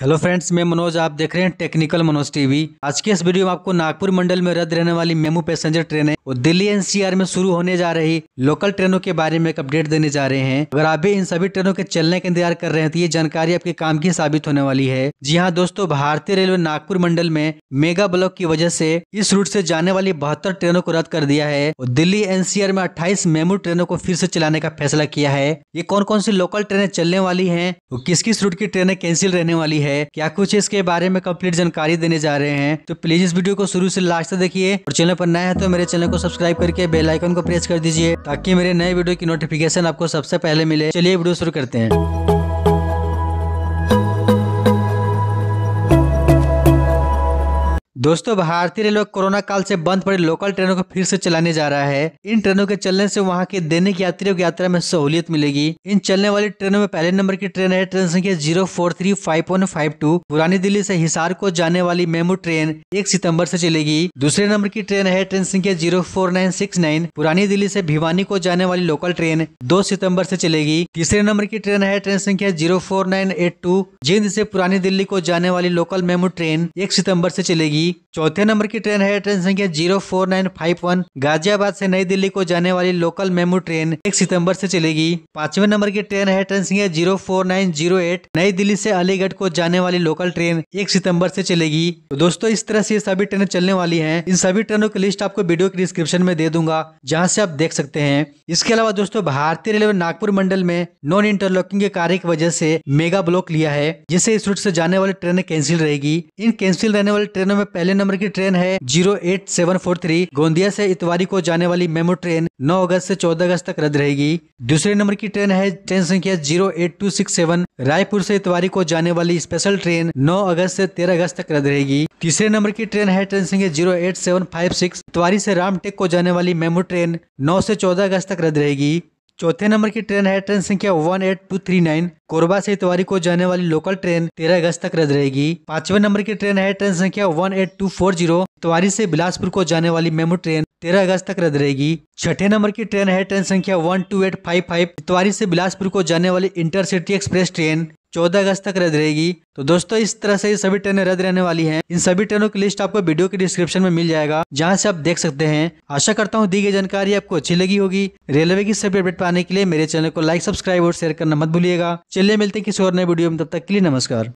hello friends मैं मनोज आप देख रहे हैं टेक्निकल मनोज टीवी आज के इस वीडियो में आपको नागपुर मंडल में रद्द रहने वाली मेमू पैसेंजर ट्रेनें और दिल्ली एनसीआर में शुरू होने जा रही लोकल ट्रेनों के बारे में एक अपडेट देने जा रहे हैं अगर आप भी इन सभी ट्रेनों के चलने का इंतजार कर रहे हैं तो ये जानकारी आपके काम की साबित होने वाली है जी हाँ दोस्तों भारतीय रेलवे नागपुर मंडल में मेगा ब्लॉक की वजह से इस रूट से जाने वाली बहत्तर ट्रेनों को रद्द कर दिया है और दिल्ली एनसीआर में अट्ठाईस मेमू ट्रेनों को फिर से चलाने का फैसला किया है ये कौन कौन सी लोकल ट्रेनें चलने वाली है और किस किस रूट की ट्रेनें कैंसिल रहने वाली है क्या कुछ इसके बारे में कम्प्लीट जानकारी देने जा रहे हैं तो प्लीज इस वीडियो को शुरू से लास्ट तक देखिए और चैनल पर नया है तो मेरे चैनल को सब्सक्राइब करके बेल आइकन को प्रेस कर दीजिए ताकि मेरे नए वीडियो की नोटिफिकेशन आपको सबसे पहले मिले चलिए वीडियो शुरू करते हैं दोस्तों भारतीय रेलवे कोरोना काल से बंद पड़ी लोकल ट्रेनों को फिर से चलाने जा रहा है इन ट्रेनों के चलने से वहां के दैनिक यात्रियों की यात्रा में सहूलियत मिलेगी इन चलने वाली ट्रेनों में पहले नंबर की ट्रेन है ट्रेन संख्या zero four three five one five two पुरानी दिल्ली से हिसार को जाने वाली मेमू ट्रेन एक सितम्बर ऐसी चलेगी दूसरे नंबर की ट्रेन है ट्रेन संख्या zero four nine six nine पुरानी दिल्ली ऐसी भिवानी को जाने वाली लोकल ट्रेन दो सितम्बर ऐसी चलेगी तीसरे नंबर की ट्रेन है ट्रेन संख्या zero four nine eight two Jind से पुरानी दिल्ली को जाने वाली लोकल मेमू ट्रेन एक सितम्बर ऐसी चलेगी की चौथे नंबर की ट्रेन है ट्रेन संख्या zero four nine five one Ghaziabad से नई दिल्ली को जाने वाली लोकल मेमू ट्रेन एक सितंबर से चलेगी पांचवें नंबर की ट्रेन है ट्रेन संख्या zero four nine zero eight नई दिल्ली से अलीगढ़ को जाने वाली लोकल ट्रेन एक सितंबर से चलेगी तो दोस्तों इस तरह से सभी ट्रेनें चलने वाली है इन सभी ट्रेनों की लिस्ट आपको वीडियो के डिस्क्रिप्शन में दे दूंगा जहाँ से आप देख सकते हैं इसके अलावा दोस्तों भारतीय रेलवे नागपुर मंडल में नॉन इंटरलॉकिंग के कार्य की वजह से मेगा ब्लॉक लिया है जिससे इस रूट से जाने वाली ट्रेनें कैंसिल रहेगी इन कैंसिल रहने वाली ट्रेनों में पहले नंबर की ट्रेन है zero eight seven four three Gondia से इतवारी को जाने वाली मेमो ट्रेन नौ अगस्त से चौदह अगस्त तक रद्द रहेगी दूसरे नंबर की ट्रेन है ट्रेन संख्या zero eight two six seven Raipur से इतवारी को जाने वाली स्पेशल ट्रेन नौ अगस्त से तेरह अगस्त तक रद्द रहेगी तीसरे नंबर की ट्रेन है ट्रेन संख्या zero eight seven five six Itwari से रामटेक को जाने वाली मेमो ट्रेन नौ से चौदह अगस्त तक रद्द रहेगी चौथे नंबर की ट्रेन है ट्रेन संख्या one eight two three nine Korba से इतवारी को जाने वाली लोकल ट्रेन तेरह अगस्त तक रद्द रहेगी पांचवें नंबर की ट्रेन है ट्रेन संख्या one eight two four zero Itwari से बिलासपुर को जाने वाली मेमो ट्रेन तेरह अगस्त तक रद्द रहेगी छठे नंबर की ट्रेन है ट्रेन संख्या one two eight five five Itwari से बिलासपुर को जाने वाली इंटरसिटी एक्सप्रेस ट्रेन चौदह अगस्त तक रद्द रहेगी तो दोस्तों इस तरह से ये सभी ट्रेनें रद्द रहने वाली हैं इन सभी ट्रेनों की लिस्ट आपको वीडियो के डिस्क्रिप्शन में मिल जाएगा जहां से आप देख सकते हैं आशा करता हूं दी गई जानकारी आपको अच्छी लगी होगी रेलवे की सभी अपडेट पाने के लिए मेरे चैनल को लाइक सब्सक्राइब और शेयर करना मत भूलिएगा चलिए चलिए मिलते हैं किसी और नए वीडियो में तब तक के लिए नमस्कार